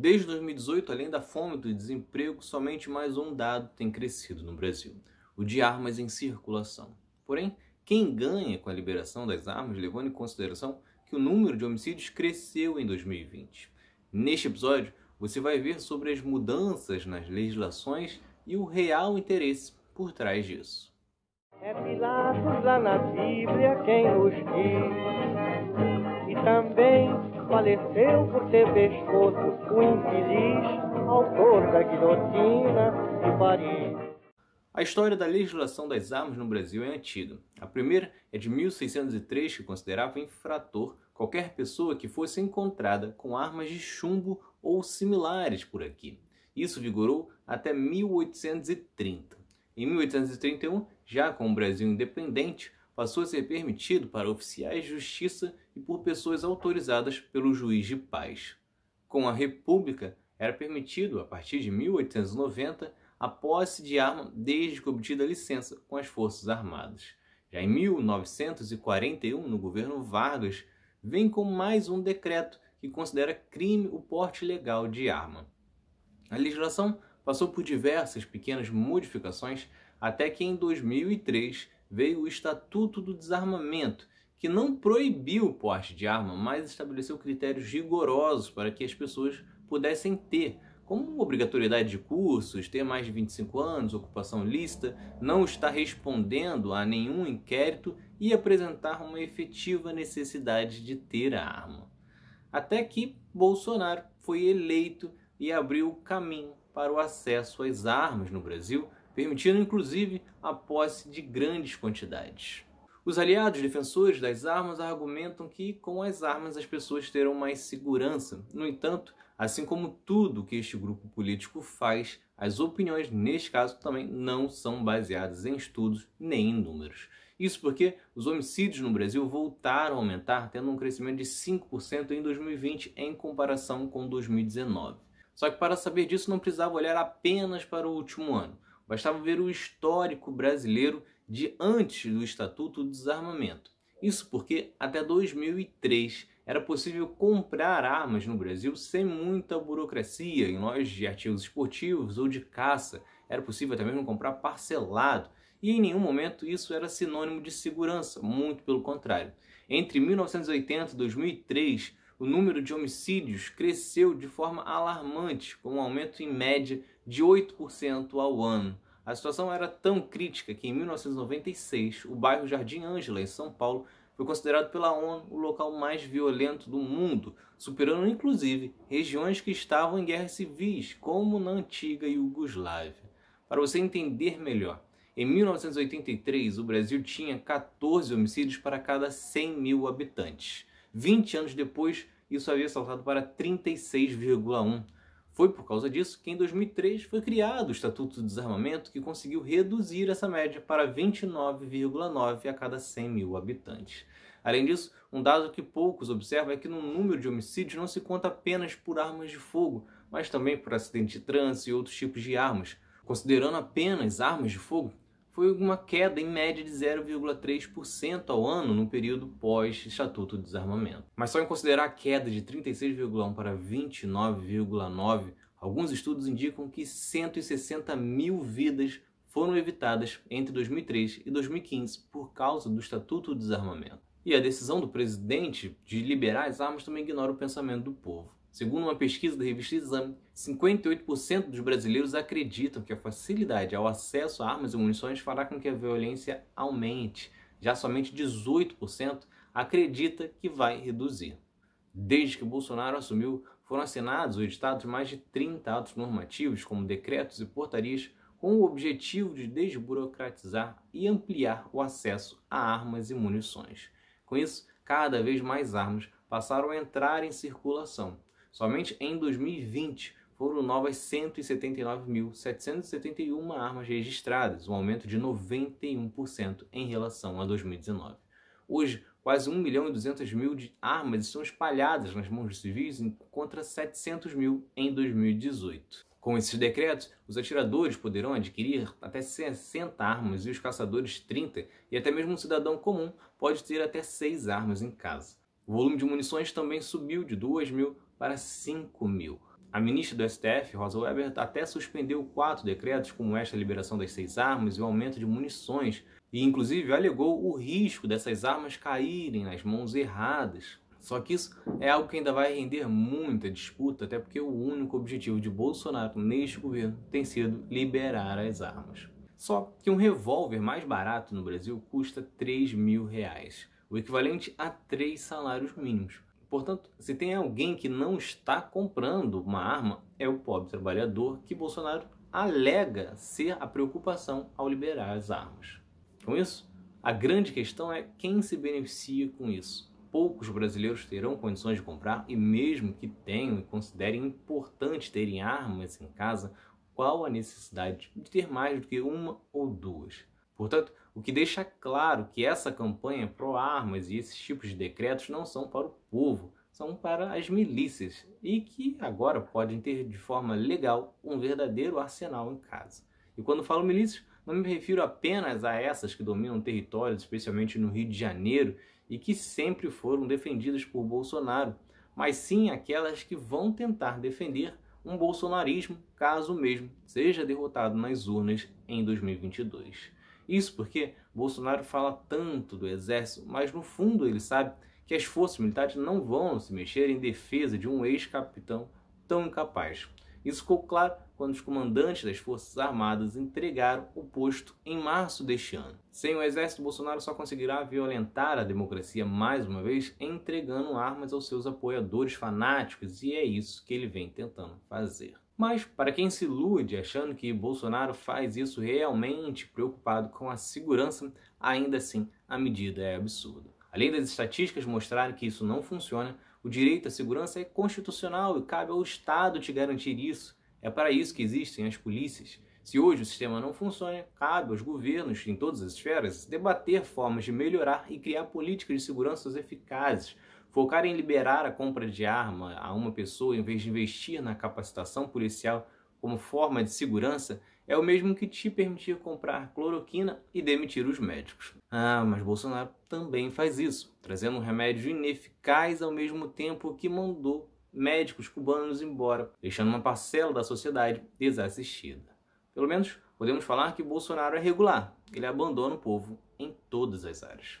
Desde 2018, além da fome e do desemprego, somente mais um dado tem crescido no Brasil: o de armas em circulação. Porém, quem ganha com a liberação das armas, levando em consideração que o número de homicídios cresceu em 2020. Neste episódio, você vai ver sobre as mudanças nas legislações e o real interesse por trás disso. É Pilatos lá na Bíblia quem nos diz, e também faleceu por ter pescoço o infeliz autor da guilhotina de Paris. A história da legislação das armas no Brasil é antiga. A primeira é de 1603, que considerava infrator qualquer pessoa que fosse encontrada com armas de chumbo ou similares por aqui. Isso vigorou até 1830. Em 1831, já com o Brasil independente, passou a ser permitido para oficiais de justiça e por pessoas autorizadas pelo juiz de paz. Com a República, era permitido, a partir de 1890, a posse de arma desde que obtida a licença com as Forças Armadas. Já em 1941, no governo Vargas, vem com mais um decreto que considera crime o porte legal de arma. A legislação passou por diversas pequenas modificações até que em 2003 veio o Estatuto do Desarmamento, que não proibiu o porte de arma, mas estabeleceu critérios rigorosos para que as pessoas pudessem ter, como obrigatoriedade de cursos, ter mais de 25 anos, ocupação lícita, não estar respondendo a nenhum inquérito e apresentar uma efetiva necessidade de ter a arma. Até que Bolsonaro foi eleito e abriu o caminho para o acesso às armas no Brasil permitindo inclusive a posse de grandes quantidades. Os aliados defensores das armas argumentam que com as armas as pessoas terão mais segurança. No entanto, assim como tudo que este grupo político faz, as opiniões neste caso também não são baseadas em estudos nem em números. Isso porque os homicídios no Brasil voltaram a aumentar, tendo um crescimento de 5% em 2020 em comparação com 2019. Só que para saber disso não precisava olhar apenas para o último ano. Bastava ver o histórico brasileiro de antes do Estatuto do Desarmamento. Isso porque até 2003 era possível comprar armas no Brasil sem muita burocracia, em lojas de artigos esportivos ou de caça. Era possível até mesmo comprar parcelado. E em nenhum momento isso era sinônimo de segurança, muito pelo contrário. Entre 1980 e 2003, o número de homicídios cresceu de forma alarmante, com um aumento em média de 8% ao ano. A situação era tão crítica que em 1996 o bairro Jardim Ângela, em São Paulo, foi considerado pela ONU o local mais violento do mundo, superando inclusive regiões que estavam em guerras civis, como na antiga Iugoslávia. Para você entender melhor, em 1983 o Brasil tinha 14 homicídios para cada 100 mil habitantes. 20 anos depois, isso havia saltado para 36,1. Foi por causa disso que em 2003 foi criado o Estatuto do Desarmamento, que conseguiu reduzir essa média para 29,9 a cada 100 mil habitantes. Além disso, um dado que poucos observam é que no número de homicídios não se conta apenas por armas de fogo, mas também por acidente de trânsito e outros tipos de armas. Considerando apenas armas de fogo, foi uma queda em média de 0,3% ao ano no período pós-Estatuto do Desarmamento. Mas só em considerar a queda de 36,1 para 29,9, alguns estudos indicam que 160 mil vidas foram evitadas entre 2003 e 2015 por causa do Estatuto do Desarmamento. E a decisão do presidente de liberar as armas também ignora o pensamento do povo. Segundo uma pesquisa da revista Exame, 58% dos brasileiros acreditam que a facilidade ao acesso a armas e munições fará com que a violência aumente. Já somente 18% acredita que vai reduzir. Desde que Bolsonaro assumiu, foram assinados ou editados mais de 30 atos normativos, como decretos e portarias, com o objetivo de desburocratizar e ampliar o acesso a armas e munições. Com isso, cada vez mais armas passaram a entrar em circulação Somente em 2020 foram novas 179.771 armas registradas, um aumento de 91% em relação a 2019. Hoje, quase 1 milhão e 200 mil de armas estão espalhadas nas mãos de civis contra 700 mil em 2018. Com esses decretos, os atiradores poderão adquirir até 60 armas e os caçadores 30, e até mesmo um cidadão comum pode ter até 6 armas em casa. O volume de munições também subiu de 2 mil para 5 mil. A ministra do STF, Rosa Weber, até suspendeu quatro decretos, como esta liberação das seis armas e o aumento de munições, e inclusive alegou o risco dessas armas caírem nas mãos erradas. Só que isso é algo que ainda vai render muita disputa, até porque o único objetivo de Bolsonaro neste governo tem sido liberar as armas. Só que um revólver mais barato no Brasil custa 3 mil reais, o equivalente a três salários mínimos. Portanto, se tem alguém que não está comprando uma arma, é o pobre trabalhador que Bolsonaro alega ser a preocupação ao liberar as armas. Com isso, a grande questão é quem se beneficia com isso. Poucos brasileiros terão condições de comprar e, mesmo que tenham e considerem importante terem armas em casa, qual a necessidade de ter mais do que uma ou duas? Portanto, o que deixa claro que essa campanha pró-armas e esses tipos de decretos não são para o povo, são para as milícias e que agora podem ter de forma legal um verdadeiro arsenal em casa. E quando falo milícias, não me refiro apenas a essas que dominam territórios, especialmente no Rio de Janeiro, e que sempre foram defendidas por Bolsonaro, mas sim aquelas que vão tentar defender um bolsonarismo caso mesmo seja derrotado nas urnas em 2022. Isso porque Bolsonaro fala tanto do exército, mas no fundo ele sabe que as forças militares não vão se mexer em defesa de um ex-capitão tão incapaz. Isso ficou claro quando os comandantes das Forças Armadas entregaram o posto em março deste ano. Sem o exército, Bolsonaro só conseguirá violentar a democracia mais uma vez entregando armas aos seus apoiadores fanáticos, e é isso que ele vem tentando fazer. Mas, para quem se ilude achando que Bolsonaro faz isso realmente preocupado com a segurança, ainda assim a medida é absurda. Além das estatísticas mostrarem que isso não funciona, o direito à segurança é constitucional e cabe ao Estado te garantir isso. É para isso que existem as polícias. Se hoje o sistema não funciona, cabe aos governos, em todas as esferas, debater formas de melhorar e criar políticas de segurança eficazes Focar em liberar a compra de arma a uma pessoa em vez de investir na capacitação policial como forma de segurança é o mesmo que te permitir comprar cloroquina e demitir os médicos. Ah, mas Bolsonaro também faz isso, trazendo um remédio ineficaz ao mesmo tempo que mandou médicos cubanos embora, deixando uma parcela da sociedade desassistida. Pelo menos podemos falar que Bolsonaro é regular, ele abandona o povo em todas as áreas.